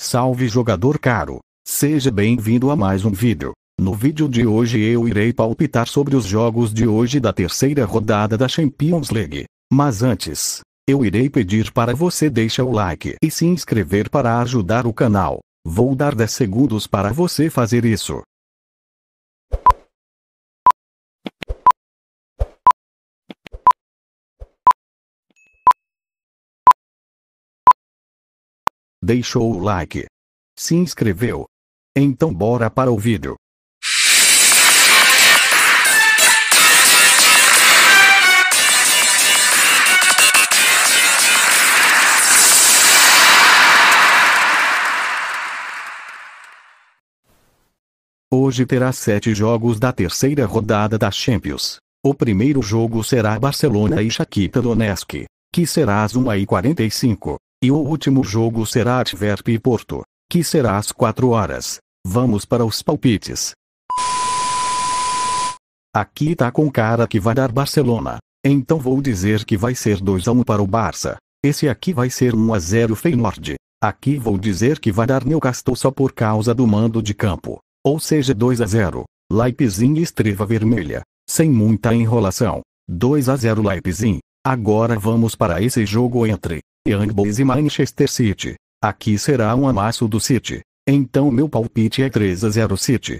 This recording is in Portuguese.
Salve jogador caro! Seja bem-vindo a mais um vídeo. No vídeo de hoje eu irei palpitar sobre os jogos de hoje da terceira rodada da Champions League. Mas antes, eu irei pedir para você deixar o like e se inscrever para ajudar o canal. Vou dar 10 segundos para você fazer isso. deixou o like, se inscreveu. Então bora para o vídeo. Hoje terá sete jogos da terceira rodada da Champions. O primeiro jogo será Barcelona e Shakhtar Donetsk, que será às 1h45. E o último jogo será Antwerp e Porto, que será às 4 horas. Vamos para os palpites. Aqui tá com cara que vai dar Barcelona. Então vou dizer que vai ser 2 a 1 para o Barça. Esse aqui vai ser 1 a 0 Feyenoord. Aqui vou dizer que vai dar Newcastle só por causa do mando de campo. Ou seja, 2 a 0. Leipzig estreva vermelha. Sem muita enrolação. 2 a 0 Leipzig. Agora vamos para esse jogo entre Young Boys e Manchester City. Aqui será um amasso do City. Então meu palpite é 3 a 0 City.